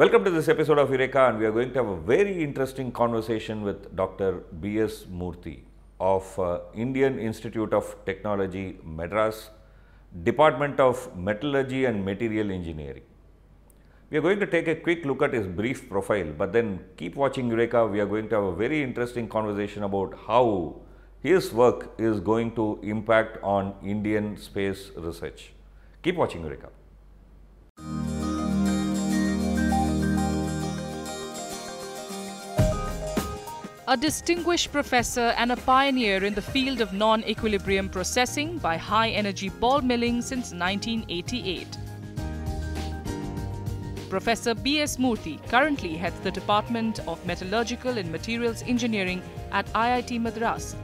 Welcome to this episode of Eureka and we are going to have a very interesting conversation with Dr. B.S. Murthy of uh, Indian Institute of Technology, Madras, Department of Metallurgy and Material Engineering. We are going to take a quick look at his brief profile, but then keep watching Eureka. We are going to have a very interesting conversation about how his work is going to impact on Indian space research. Keep watching Eureka. a distinguished professor and a pioneer in the field of non equilibrium processing by high energy ball milling since 1988. Professor B.S. Murthy currently heads the Department of Metallurgical and Materials Engineering at IIT Madras.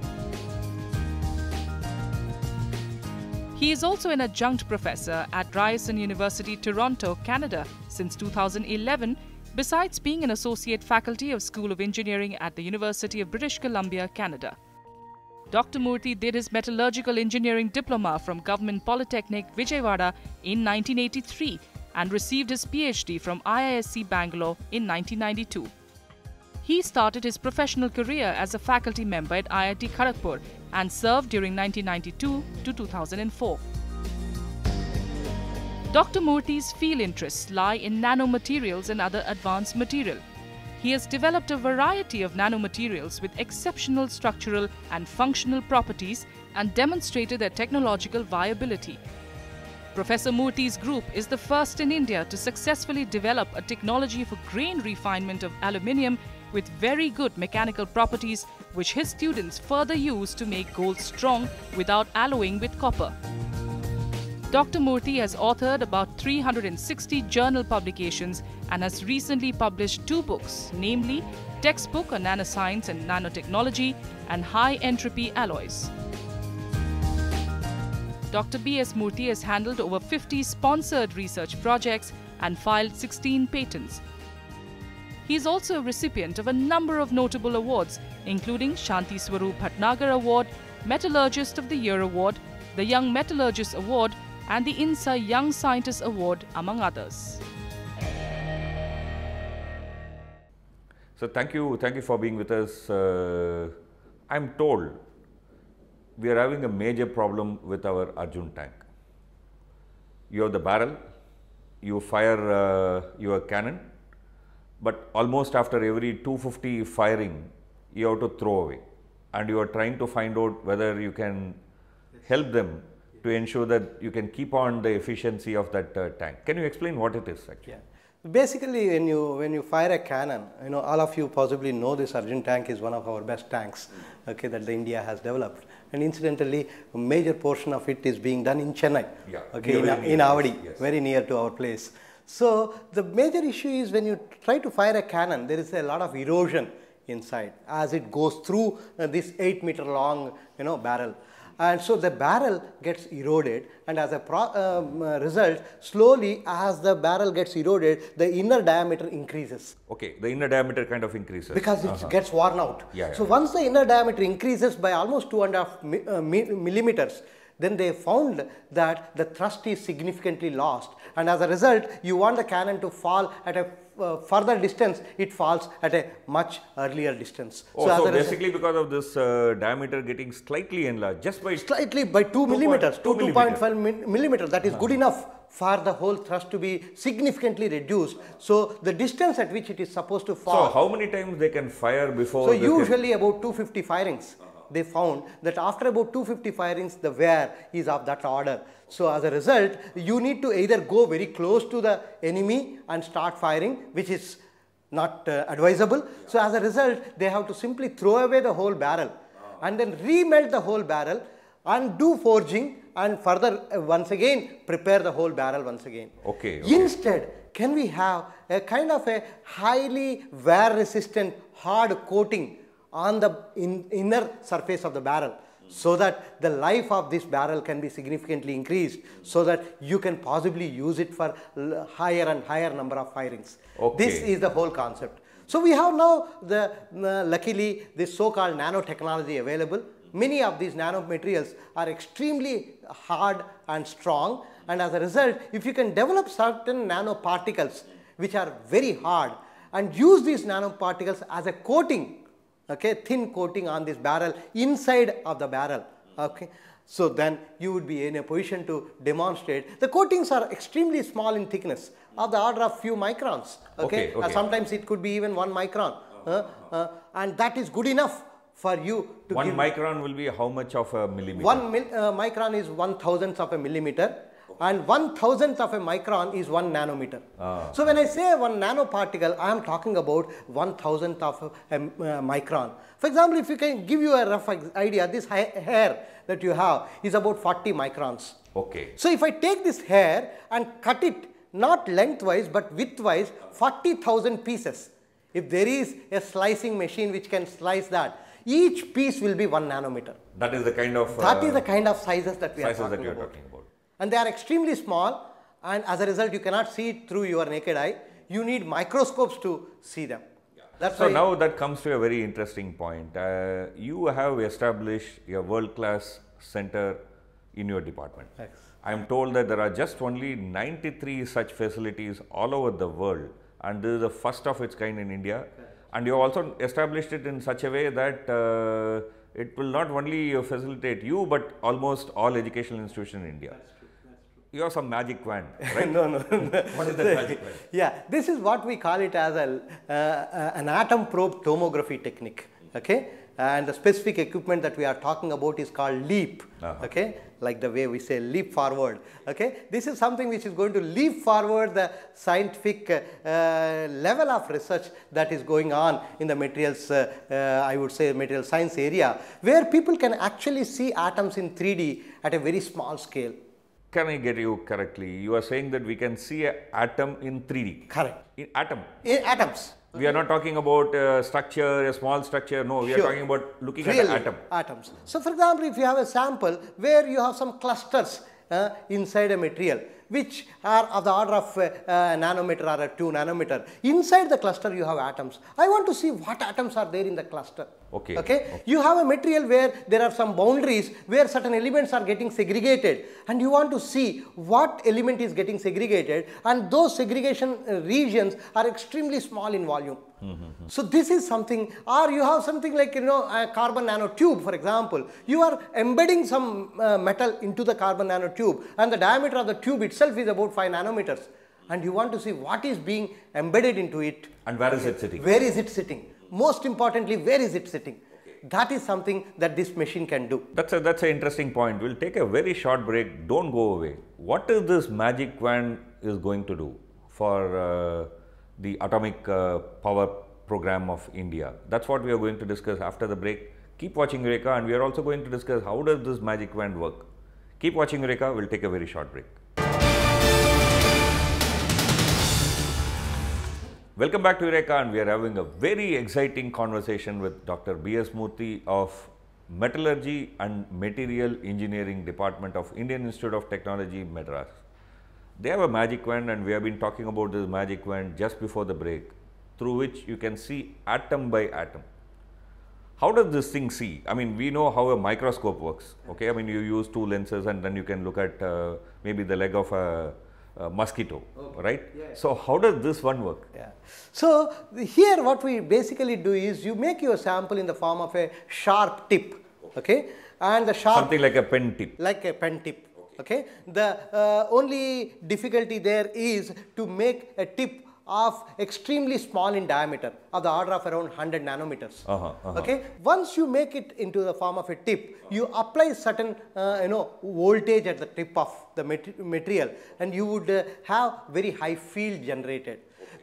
He is also an adjunct professor at Ryerson University, Toronto, Canada since 2011 besides being an associate faculty of School of Engineering at the University of British Columbia, Canada. Dr. Murthy did his metallurgical engineering diploma from Government Polytechnic Vijayawada in 1983 and received his PhD from IISc Bangalore in 1992. He started his professional career as a faculty member at IIT Kharagpur and served during 1992 to 2004. Dr. Murthy's field interests lie in nanomaterials and other advanced material. He has developed a variety of nanomaterials with exceptional structural and functional properties and demonstrated their technological viability. Professor Murthy's group is the first in India to successfully develop a technology for grain refinement of aluminium with very good mechanical properties which his students further use to make gold strong without alloying with copper. Dr. Murthy has authored about 360 journal publications and has recently published two books, namely Textbook on Nanoscience and Nanotechnology and High Entropy Alloys. Dr. B.S. Murthy has handled over 50 sponsored research projects and filed 16 patents. He is also a recipient of a number of notable awards, including Shanti Swaroop Bhatnagar Award, Metallurgist of the Year Award, the Young Metallurgist Award, and the INSA Young Scientist Award, among others. So thank you, thank you for being with us. Uh, I'm told we are having a major problem with our Arjun tank. You have the barrel, you fire uh, your cannon, but almost after every 250 firing, you have to throw away and you are trying to find out whether you can help them to ensure that you can keep on the efficiency of that uh, tank. Can you explain what it is actually? Yeah. Basically, when you when you fire a cannon, you know all of you possibly know this Arjun tank is one of our best tanks, okay, that India has developed. And incidentally, a major portion of it is being done in Chennai, yeah, okay, in, in Avadi, yes. very near to our place. So the major issue is when you try to fire a cannon, there is a lot of erosion inside as it goes through uh, this 8 meter long, you know, barrel and so the barrel gets eroded and as a um, uh, result slowly as the barrel gets eroded the inner diameter increases. Okay, the inner diameter kind of increases. Because it uh -huh. gets worn out. Yeah, yeah so yeah. once the inner diameter increases by almost two and a half uh, millimeters then they found that the thrust is significantly lost and as a result you want the cannon to fall at a uh, further distance, it falls at a much earlier distance. Oh, so, so basically because of this uh, diameter getting slightly enlarged, just by slightly by 2, two millimeters, point, 2, 2.5 millimeters, that is good uh-huh. enough for the whole thrust to be significantly reduced. So, the distance at which it is supposed to fall. So, how many times they can fire before? So, usually can... about 250 firings. Uh-huh they found that after about 250 firings, the wear is of that order. So as a result, you need to either go very close to the enemy and start firing, which is not uh, advisable. So as a result, they have to simply throw away the whole barrel and then remelt the whole barrel and do forging and further uh, once again prepare the whole barrel once again. Okay, okay. Instead, can we have a kind of a highly wear resistant hard coating on the in, inner surface of the barrel so that the life of this barrel can be significantly increased so that you can possibly use it for higher and higher number of firings. Okay. This is the whole concept. So we have now the uh, luckily this so-called nanotechnology available. Many of these nanomaterials are extremely hard and strong and as a result if you can develop certain nanoparticles which are very hard and use these nanoparticles as a coating okay, thin coating on this barrel inside of the barrel. Okay. So then you would be in a position to demonstrate. The coatings are extremely small in thickness of the order of few microns. Okay. okay, okay. sometimes it could be even one micron. Uh, uh, and that is good enough for you to One micron will be how much of a millimeter? One mil, uh, micron is one thousandth of a millimeter and one thousandth of a micron is one nanometer. Ah. So when I say one nanoparticle, I am talking about one thousandth of a, micron. For example, if you can give you a rough idea, this hair that you have is about 40 microns. Okay. So if I take this hair and cut it not lengthwise but widthwise 40,000 pieces. If there is a slicing machine which can slice that, each piece will be one nanometer. That is the kind of uh, that is uh, the kind of sizes that we sizes are talking that you are about. talking about and they are extremely small and as a result you cannot see it through your naked eye. You need microscopes to see them. That's so now that comes to a very interesting point. Uh, you have established a world-class center in your department. I am told that there are just only 93 such facilities all over the world and this is the first of its kind in India. And you have also established it in such a way that uh, it will not only facilitate you but almost all educational institutions in India you have some magic wand, right? no, no. what is the magic wand? Yeah, this is what we call it as a, uh, an atom probe tomography technique, okay? And the specific equipment that we are talking about is called LEAP, uh -huh. okay? Like the way we say leap forward, okay? This is something which is going to leap forward the scientific uh, level of research that is going on in the materials, uh, uh, I would say material science area, where people can actually see atoms in 3D at a very small scale can I get you correctly? You are saying that we can see an atom in 3D. Correct. In atom. In atoms. We are not talking about uh, structure, a small structure. No, we sure. are talking about looking Real at atom. Atoms. So, for example, if you have a sample where you have some clusters uh, inside a material, which are of the order of uh, nanometer or 2 nanometer. Inside the cluster you have atoms. I want to see what atoms are there in the cluster. okay. Okay. You have a material where there are some boundaries where certain elements are getting segregated and you want to see what element is getting segregated and those segregation uh, regions are extremely small in volume. Mm-hmm. So this is something, or you have something like, you know, a carbon nanotube, for example. You are embedding some uh, metal into the carbon nanotube and the diameter of the tube itself is about 5 nanometers. And you want to see what is being embedded into it. And where is it sitting? Where is it sitting? Most importantly, where is it sitting? that is something that this machine can do. That's a, that's an interesting point. We'll take a very short break. Don't go away. What is this magic wand is going to do for uh, the atomic uh, power program of India. That is what we are going to discuss after the break. Keep watching Eureka and we are also going to discuss how does this magic wand work. Keep watching Eureka, we will take a very short break. Welcome back to Eureka and we are having a very exciting conversation with Dr. B.S. Murthy of Metallurgy and Material Engineering Department of Indian Institute of Technology, Madras. They have a magic wand and we have been talking about this magic wand just before the break through which you can see atom by atom. How does this thing see? I mean, we know how a microscope works, okay? I mean, you use two lenses and then you can look at uh, maybe the leg of a, a mosquito, okay. right? Yeah. So, how does this one work? Yeah. So, here what we basically do is you make your sample in the form of a sharp tip, okay? And the sharp… Something like a pen tip. Like a pen tip Okay. The uh, only difficulty there is to make a tip of extremely small in diameter of the order of around 100 nanometers uh -huh, uh -huh. okay once you make it into the form of a tip you apply certain uh, you know voltage at the tip of the material and you would uh, have very high field generated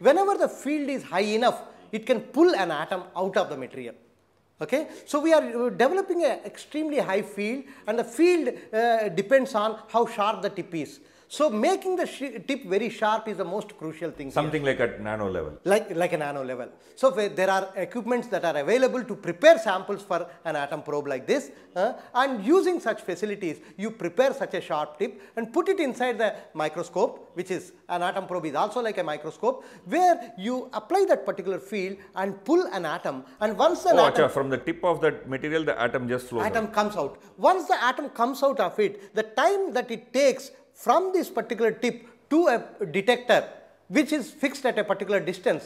whenever the field is high enough it can pull an atom out of the material Okay? So, we are uh, developing an extremely high field and the field uh, depends on how sharp the tip is. So making the tip very sharp is the most crucial thing. Something here. like at nano level. Like, like a nano level. So there are equipments that are available to prepare samples for an atom probe like this uh, and using such facilities you prepare such a sharp tip and put it inside the microscope which is an atom probe is also like a microscope where you apply that particular field and pull an atom and once an oh, atom. from the tip of that material the atom just flows Atom out. comes out. Once the atom comes out of it the time that it takes from this particular tip to a detector which is fixed at a particular distance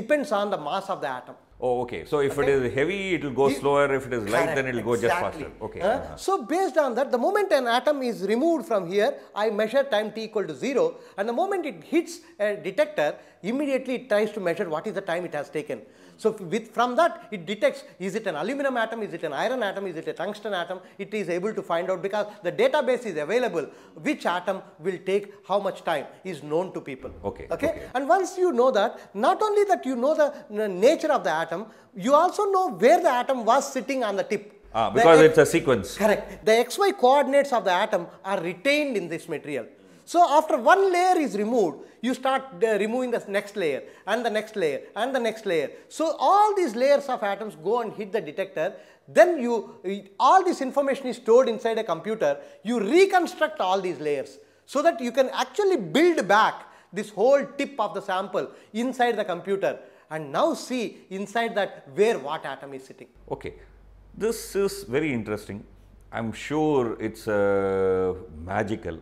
depends on the mass of the atom. Oh, okay. So, if okay. it is heavy, it will go slower. If it is light, then it will go just faster. Okay. Uh, uh -huh. Uh-huh. So, based on that, the moment an atom is removed from here, I measure time t equal to 0 and the moment it hits a detector, immediately it tries to measure what is the time it has taken. So with, from that, it detects is it an aluminum atom, is it an iron atom, is it a tungsten atom, it is able to find out because the database is available which atom will take how much time is known to people. Okay. Okay. okay. And once you know that, not only that you know the nature of the atom, you also know where the atom was sitting on the tip. Ah, because the, it's a sequence. Correct. The XY coordinates of the atom are retained in this material. So after one layer is removed, you start uh, removing the next layer and the next layer and the next layer. So, all these layers of atoms go and hit the detector then you all this information is stored inside a computer you reconstruct all these layers so that you can actually build back this whole tip of the sample inside the computer and now see inside that where what atom is sitting. Okay, this is very interesting. I am sure it's uh, magical.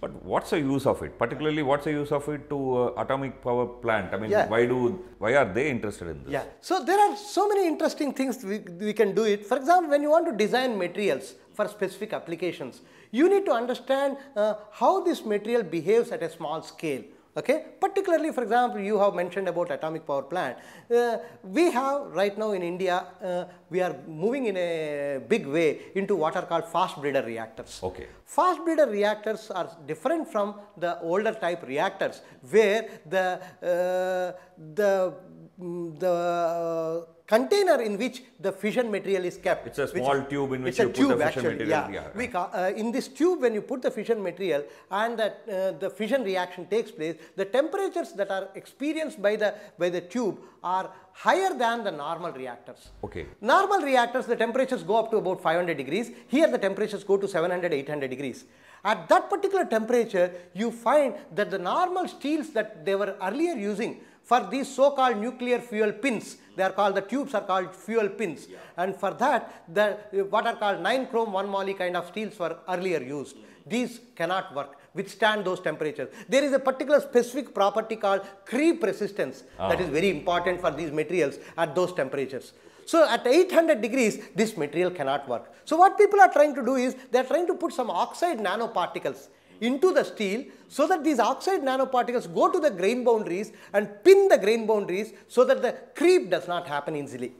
But what's the use of it? Particularly, what's the use of it to uh, atomic power plant? I mean, yeah. why do why are they interested in this? Yeah. So there are so many interesting things we, we can do it. For example, when you want to design materials for specific applications, you need to understand uh, how this material behaves at a small scale Okay? Particularly for example, you have mentioned about atomic power plant. Uh, we have right now in India, uh, we are moving in a big way into what are called fast breeder reactors. Okay. Fast breeder reactors are different from the older type reactors where the, uh, the, mm, the container in which the fission material is kept. It's a small which, tube in which you put tube, the fission actually, material. Yeah. We, uh, in this tube when you put the fission material and that, uh, the fission reaction takes place, the temperatures that are experienced by the, by the tube are higher than the normal reactors. Okay. Normal reactors the temperatures go up to about 500 degrees, here the temperatures go to 700, 800 degrees. At that particular temperature you find that the normal steels that they were earlier using for these so-called nuclear fuel pins. They are called, the tubes are called fuel pins. Yeah. And for that, the what are called 9 chrome 1 moly kind of steels were earlier used. These cannot work withstand those temperatures. There is a particular specific property called creep resistance oh. that is ah. very important for these materials at those temperatures. So at 800 degrees, this material cannot work. So what people are trying to do is, they are trying to put some oxide nanoparticles into the steel so that these oxide nanoparticles go to the grain boundaries and pin the grain boundaries so that the creep does not happen easily.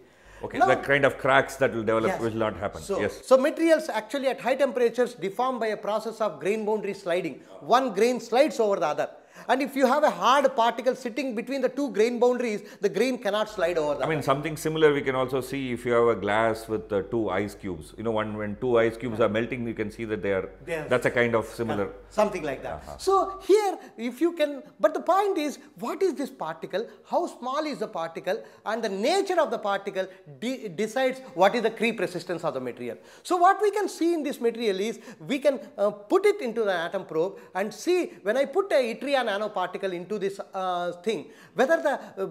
Okay, now, the kind of cracks that will develop yes. will not happen. So, yes. so materials actually at high temperatures deform by a process of grain boundary sliding. One grain slides over the other. And if you have a hard particle sitting between the two grain boundaries, the grain cannot slide over that. I mean, something similar we can also see if you have a glass with uh, two ice cubes. You know, when two ice cubes yeah. are melting, you can see that they are, yes. that's a kind of similar. Yeah. Something like that. Uh -huh. So here, if you can, but the point is, what is this particle? How small is the particle? And the nature of the particle de decides what is the creep resistance of the material. So what we can see in this material is, we can uh, put it into the atom probe and see, when I put a yttrium nanoparticle into this uh, thing, whether the uh,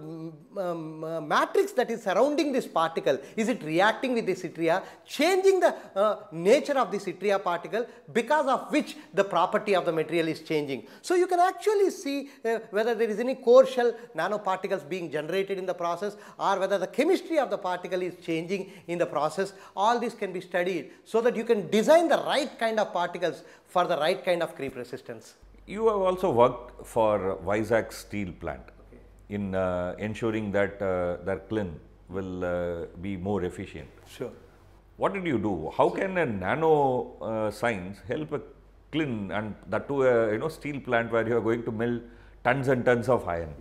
um, um, matrix that is surrounding this particle, is it reacting with this yttria, changing the uh, nature of this yttria particle because of which the property of the material is changing. So, you can actually see uh, whether there is any core shell nanoparticles being generated in the process or whether the chemistry of the particle is changing in the process. All this can be studied so that you can design the right kind of particles for the right kind of creep resistance. You have also worked for Vizag steel plant okay. in uh, ensuring that uh, their kiln will uh, be more efficient. Sure. What did you do? How sure. can a nano uh, science help a kiln and that to uh, a you know steel plant where you are going to mill tons and tons of iron?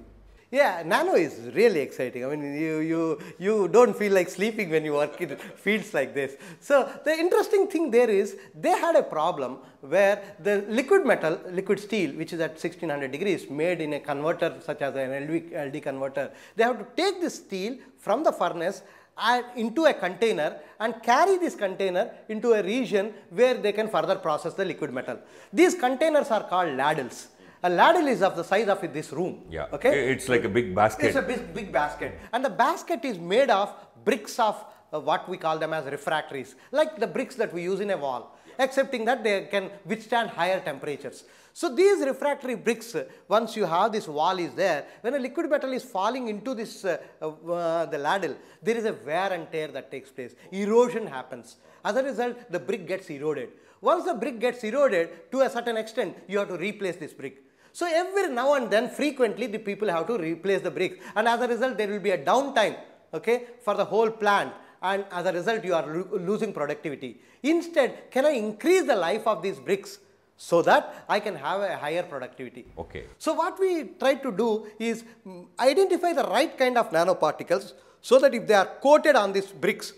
Yeah, Nano is really exciting. I mean, you, you, you don't feel like sleeping when you work in fields like this. So, the interesting thing there is they had a problem where the liquid metal, liquid steel, which is at 1600 degrees made in a converter such as an LD converter, they have to take this steel from the furnace into a container and carry this container into a region where they can further process the liquid metal. These containers are called ladles. A ladle is of the size of this room. Yeah. Okay. It's like a big basket. It's a big, big basket. And the basket is made of bricks of uh, what we call them as refractories, like the bricks that we use in a wall, excepting that they can withstand higher temperatures. So these refractory bricks, uh, once you have this wall is there, when a liquid metal is falling into this uh, uh, uh, the ladle, there is a wear and tear that takes place. Erosion happens. As a result, the brick gets eroded. Once the brick gets eroded, to a certain extent, you have to replace this brick. So every now and then frequently the people have to replace the bricks and as a result there will be a downtime okay, for the whole plant and as a result you are lo losing productivity. Instead, can I increase the life of these bricks so that I can have a higher productivity? Okay. So what we try to do is mm, identify the right kind of nanoparticles so that if they are coated on these bricks,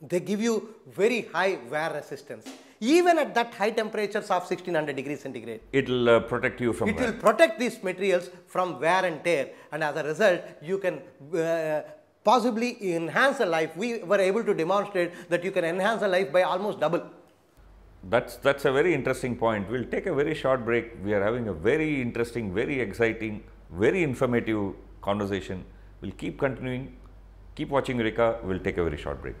they give you very high wear resistance even at that high temperatures of 1600 degrees centigrade. It will uh, protect you from It wear. will protect these materials from wear and tear and as a result you can uh, possibly enhance the life. We were able to demonstrate that you can enhance the life by almost double. That's, that's a very interesting point. We'll take a very short break. We are having a very interesting, very exciting, very informative conversation. We'll keep continuing. Keep watching Rika. We'll take a very short break.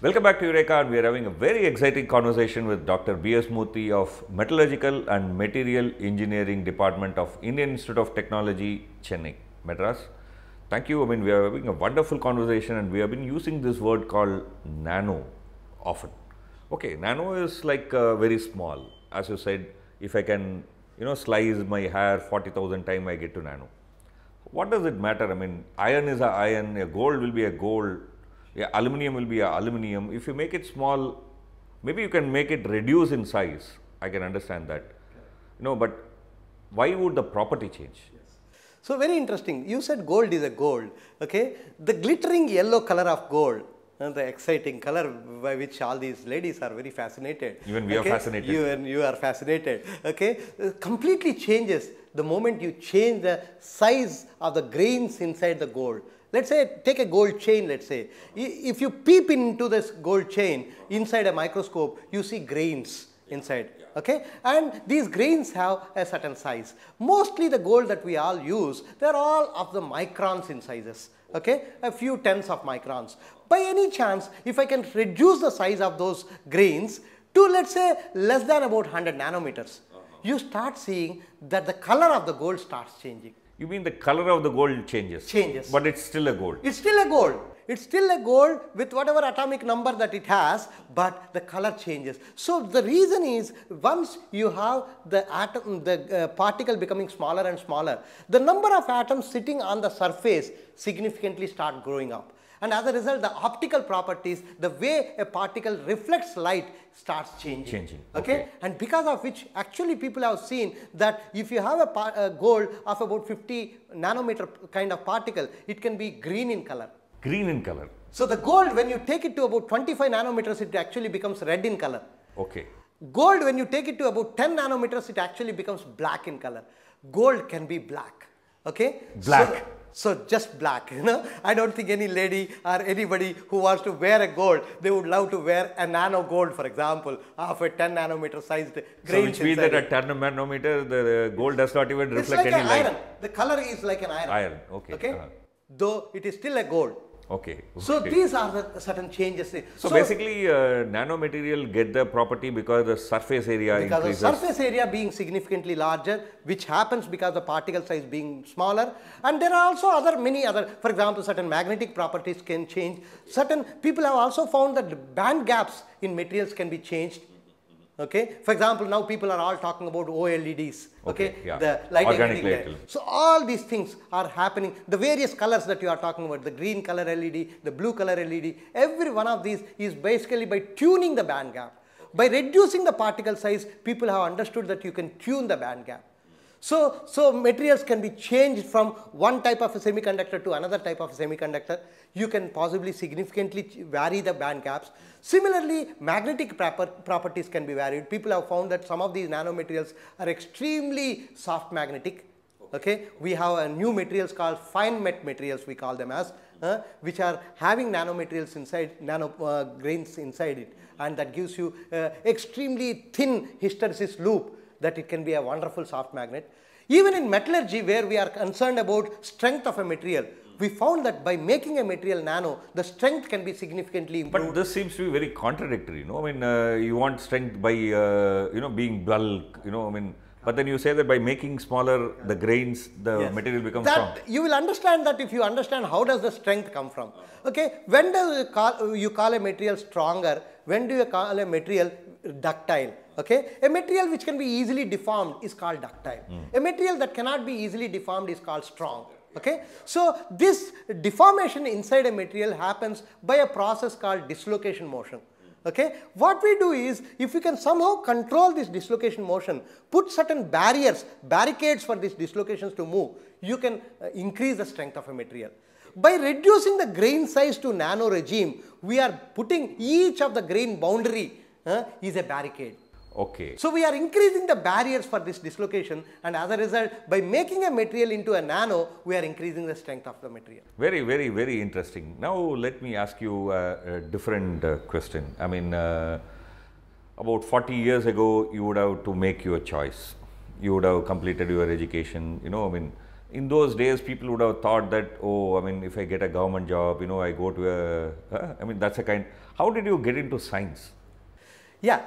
Welcome back to Eureka and we are having a very exciting conversation with Dr. B.S. Muthi of Metallurgical and Material Engineering Department of Indian Institute of Technology, Chennai, Madras. Thank you. I mean, we are having a wonderful conversation and we have been using this word called nano often. Okay, nano is like uh, very small. As you said, if I can, you know, slice my hair 40,000 times, I get to nano. What does it matter? I mean, iron is a iron, a gold will be a gold, yeah, aluminium will be aluminium. If you make it small, maybe you can make it reduce in size. I can understand that. You know, but why would the property change? So, very interesting. You said gold is a gold. Okay, The glittering yellow color of gold and uh, the exciting color by which all these ladies are very fascinated. Even we okay? are fascinated. You and you are fascinated. Okay, uh, completely changes the moment you change the size of the grains inside the gold. Let's say take a gold chain let's say. If you peep into this gold chain inside a microscope you see grains inside okay and these grains have a certain size. Mostly the gold that we all use they are all of the microns in sizes okay a few tens of microns. By any chance if I can reduce the size of those grains to let's say less than about 100 nanometers you start seeing that the color of the gold starts changing. You mean the color of the gold changes? Changes. But it's still a gold. It's still a gold. It's still a gold with whatever atomic number that it has, but the color changes. So the reason is once you have the atom, the uh, particle becoming smaller and smaller, the number of atoms sitting on the surface significantly start growing up. And as a result, the optical properties, the way a particle reflects light starts changing. Changing. Okay? okay. And because of which actually people have seen that if you have a, a gold of about 50 nanometer kind of particle, it can be green in color. Green in color. So the gold when you take it to about 25 nanometers, it actually becomes red in color. Okay. Gold when you take it to about 10 nanometers, it actually becomes black in color. Gold can be black. Okay. Black. So, so just black, you know. I don't think any lady or anybody who wants to wear a gold, they would love to wear a nano gold, for example, of a 10 nanometer sized grain. So which means that at 10 nanometer, the gold does not even reflect like any light. Iron. The color is like an iron. Iron, okay. Okay. Uh -huh. Though it is still a gold, Okay, okay. So these are the certain changes. So, so basically, uh, nanomaterial get the property because the surface area because increases. Because the surface area being significantly larger, which happens because the particle size being smaller. And there are also other many other, for example, certain magnetic properties can change. Certain people have also found that band gaps in materials can be changed okay for example now people are all talking about oleds okay, okay yeah. the lighting Organic LED. so all these things are happening the various colors that you are talking about the green color led the blue color led every one of these is basically by tuning the band gap by reducing the particle size people have understood that you can tune the band gap so, so materials can be changed from one type of a semiconductor to another type of a semiconductor. You can possibly significantly vary the band gaps. Similarly, magnetic properties can be varied. People have found that some of these nanomaterials are extremely soft magnetic. Okay, we have a new materials called fine met materials. We call them as uh, which are having nanomaterials inside, nano uh, grains inside it, and that gives you uh, extremely thin hysteresis loop that it can be a wonderful soft magnet. Even in metallurgy where we are concerned about strength of a material, we found that by making a material nano, the strength can be significantly improved. But this seems to be very contradictory, you know, I mean, uh, you want strength by, uh, you know, being bulk, you know, I mean, but then you say that by making smaller the grains, the yes. material becomes that strong. You will understand that if you understand how does the strength come from. Okay, when do you call, you call a material stronger? When do you call a material ductile? Okay, a material which can be easily deformed is called ductile. Mm. A material that cannot be easily deformed is called strong. Okay, so this deformation inside a material happens by a process called dislocation motion. Okay, what we do is if we can somehow control this dislocation motion, put certain barriers, barricades for these dislocations to move, you can uh, increase the strength of a material. By reducing the grain size to nano regime, we are putting each of the grain boundary uh, is a barricade. Okay. So we are increasing the barriers for this dislocation and as a result by making a material into a nano we are increasing the strength of the material. Very very very interesting. Now let me ask you a, a different uh, question. I mean uh, about 40 years ago you would have to make your choice. You would have completed your education you know I mean in those days people would have thought that oh I mean if I get a government job you know I go to a uh, I mean that's a kind how did you get into science? Yeah,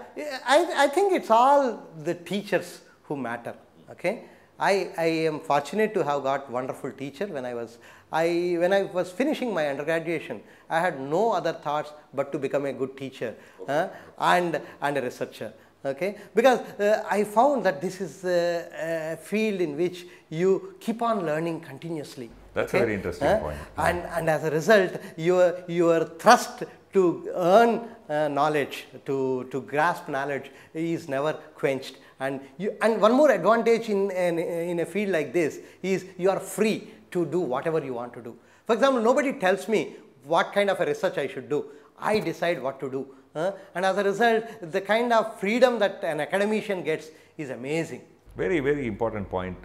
I, I think it's all the teachers who matter. Okay, I, I am fortunate to have got wonderful teacher when I was I when I was finishing my undergraduate, I had no other thoughts but to become a good teacher uh, and and a researcher. Okay, because uh, I found that this is a, uh, a field in which you keep on learning continuously. That's okay? a very interesting uh, point. And, and as a result, your, your thrust to earn uh, knowledge, to, to grasp knowledge is never quenched. And, you, and one more advantage in, in, in a field like this is you are free to do whatever you want to do. For example, nobody tells me what kind of a research I should do. I decide what to do. Uh, and as a result, the kind of freedom that an academician gets is amazing. Very, very important point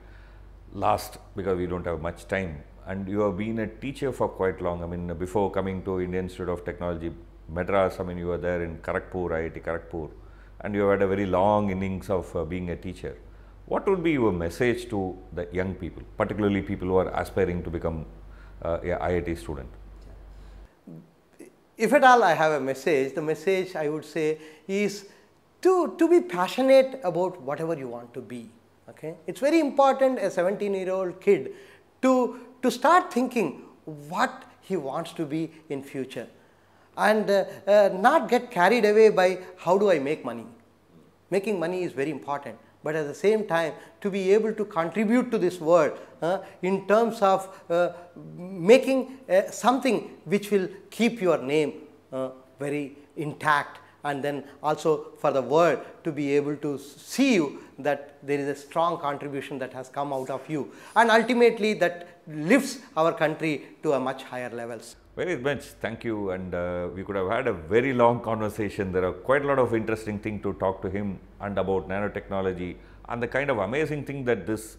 last because we don't have much time and you have been a teacher for quite long. I mean, before coming to Indian Institute of Technology, Madras, I mean, you were there in Kharagpur, IIT Kharagpur, and you have had a very long innings of uh, being a teacher. What would be your message to the young people, particularly people who are aspiring to become uh, a IIT student? If at all I have a message, the message I would say is to, to be passionate about whatever you want to be. Okay? It's very important a 17 year old kid to to start thinking what he wants to be in future and uh, uh, not get carried away by how do I make money. Making money is very important, but at the same time to be able to contribute to this world uh, in terms of uh, making uh, something which will keep your name uh, very intact and then also for the world to be able to see you that there is a strong contribution that has come out of you and ultimately that lifts our country to a much higher levels. Very much, thank you. And uh, we could have had a very long conversation. There are quite a lot of interesting things to talk to him and about nanotechnology and the kind of amazing thing that this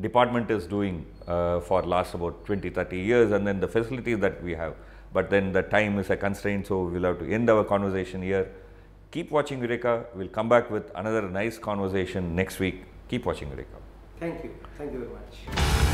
department is doing uh, for last about 20, 30 years and then the facilities that we have. But then the time is a constraint, so we'll have to end our conversation here. Keep watching Eureka. We'll come back with another nice conversation next week. Keep watching Eureka. Thank you. Thank you very much.